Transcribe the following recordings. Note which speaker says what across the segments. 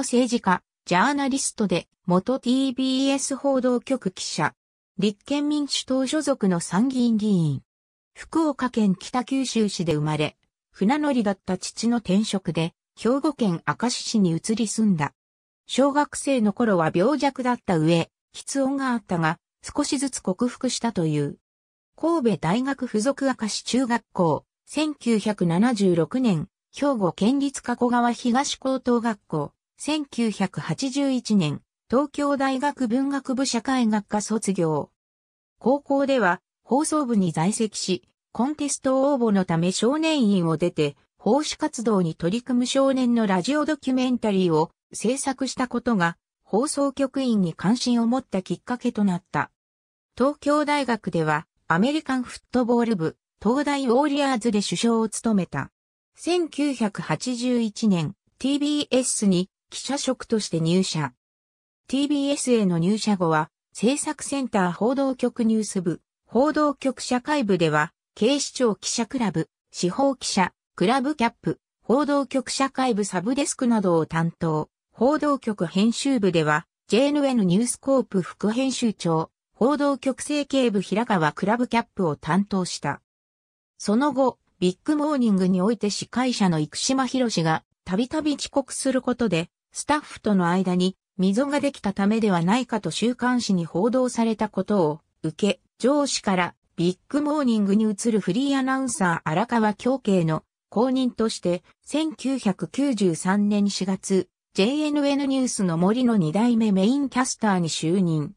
Speaker 1: 政治家、ジャーナリストで、元 TBS 報道局記者、立憲民主党所属の参議院議員、福岡県北九州市で生まれ、船乗りだった父の転職で、兵庫県明石市に移り住んだ。小学生の頃は病弱だった上、室音があったが、少しずつ克服したという。神戸大学附属明石中学校、1976年、兵庫県立加古川東高等学校、1981年、東京大学文学部社会学科卒業。高校では放送部に在籍し、コンテスト応募のため少年院を出て、奉仕活動に取り組む少年のラジオドキュメンタリーを制作したことが、放送局員に関心を持ったきっかけとなった。東京大学では、アメリカンフットボール部、東大ウォーリアーズで首相を務めた。1981年、TBS に記者職として入社。TBS への入社後は、制作センター報道局ニュース部、報道局社会部では、警視庁記者クラブ、司法記者、クラブキャップ、報道局社会部サブデスクなどを担当、報道局編集部では、JNN ニュースコープ副編集長、報道局政経部平川クラブキャップを担当した。その後、ビッグモーニングにおいて司会者の生島博士がたびたび遅刻することでスタッフとの間に溝ができたためではないかと週刊誌に報道されたことを受け、上司からビッグモーニングに移るフリーアナウンサー荒川京慶の公認として1993年4月 JNN ニュースの森の2代目メインキャスターに就任。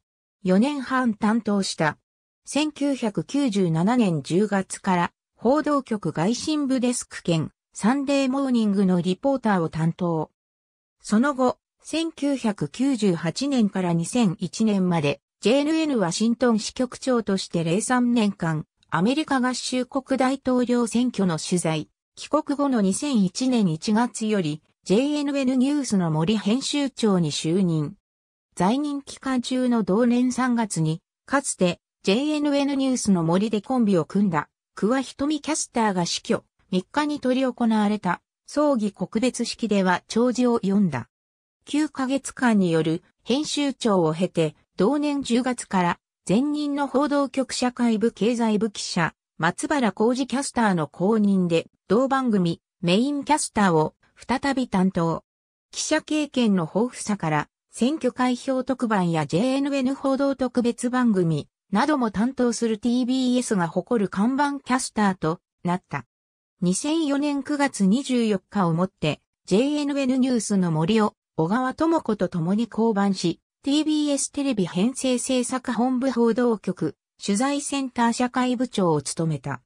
Speaker 1: 4年半担当した。1997年10月から報道局外信部デスク兼サンデーモーニングのリポーターを担当。その後、1998年から2001年まで JNN ワシントン支局長として03年間、アメリカ合衆国大統領選挙の取材、帰国後の2001年1月より JNN ニュースの森編集長に就任。在任期間中の同年3月に、かつて JNN ニュースの森でコンビを組んだ、桑瞳キャスターが死去、3日に取り行われた葬儀告別式では弔辞を読んだ。9ヶ月間による編集長を経て、同年10月から前任の報道局社会部経済部記者、松原浩二キャスターの公認で、同番組メインキャスターを再び担当。記者経験の豊富さから、選挙開票特番や JNN 報道特別番組なども担当する TBS が誇る看板キャスターとなった。2004年9月24日をもって JNN ニュースの森を小川智子と共に降板し、TBS テレビ編成制作本部報道局取材センター社会部長を務めた。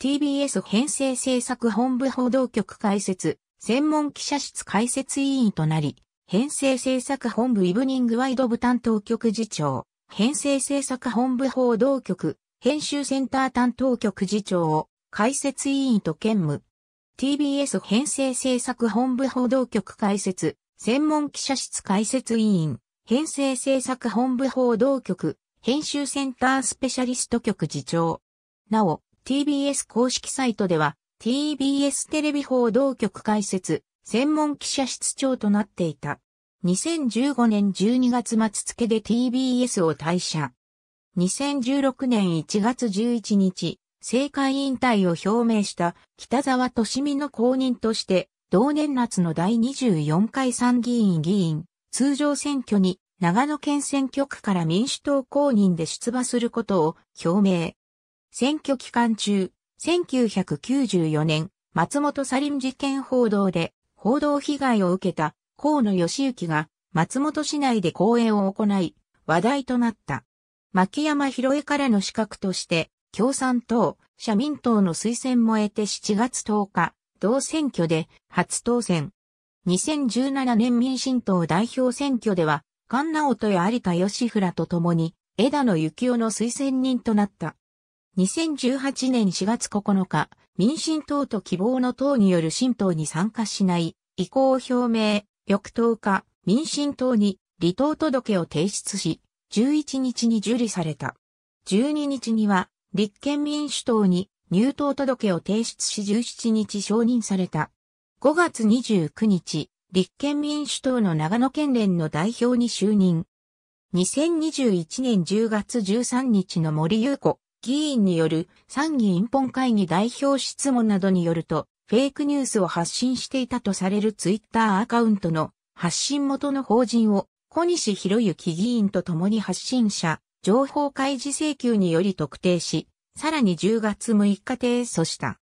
Speaker 1: TBS 編成制作本部報道局解説、専門記者室解説委員となり、編成制作本部イブニングワイド部担当局次長、編成制作本部報道局、編集センター担当局次長を解説委員と兼務。TBS 編成制作本部報道局解説、専門記者室解説委員、編成制作本部報道局、編集センタースペシャリスト局次長。なお、TBS 公式サイトでは、TBS テレビ報道局解説、専門記者室長となっていた。2015年12月末付で TBS を退社。2016年1月11日、政界引退を表明した北沢利美の後任として、同年夏の第24回参議院議員、通常選挙に長野県選挙区から民主党公認で出馬することを表明。選挙期間中、1994年、松本サリン事件報道で報道被害を受けた河野義行が松本市内で講演を行い、話題となった。牧山博恵からの資格として、共産党、社民党の推薦も得て7月10日、同選挙で初当選。2017年民進党代表選挙では、菅直人や有田義弘と共に、枝野幸男の推薦人となった。2018年4月9日、民進党と希望の党による新党に参加しない意向を表明、翌10日、民進党に離党届を提出し、11日に受理された。12日には立憲民主党に入党届を提出し17日承認された。5月29日、立憲民主党の長野県連の代表に就任。2021年10月13日の森友子議員による参議院本会議代表質問などによると、フェイクニュースを発信していたとされるツイッターアカウントの発信元の法人を小西博之議員と共に発信者、情報開示請求により特定し、さらに10月6日提訴した。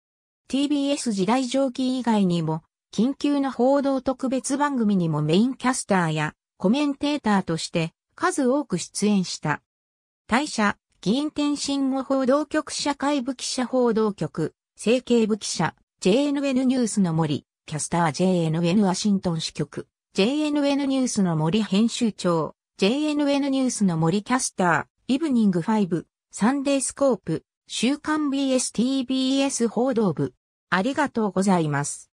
Speaker 1: TBS 時代上記以外にも、緊急の報道特別番組にもメインキャスターやコメンテーターとして数多く出演した。大社、議員転身後報道局社会部記者報道局、政経部記者、JNN ニュースの森、キャスター JNN ワシントン支局、JNN ニュースの森編集長、JNN ニュースの森キャスター、イブニング5、サンデースコープ、週刊 BSTBS 報道部。ありがとうございます。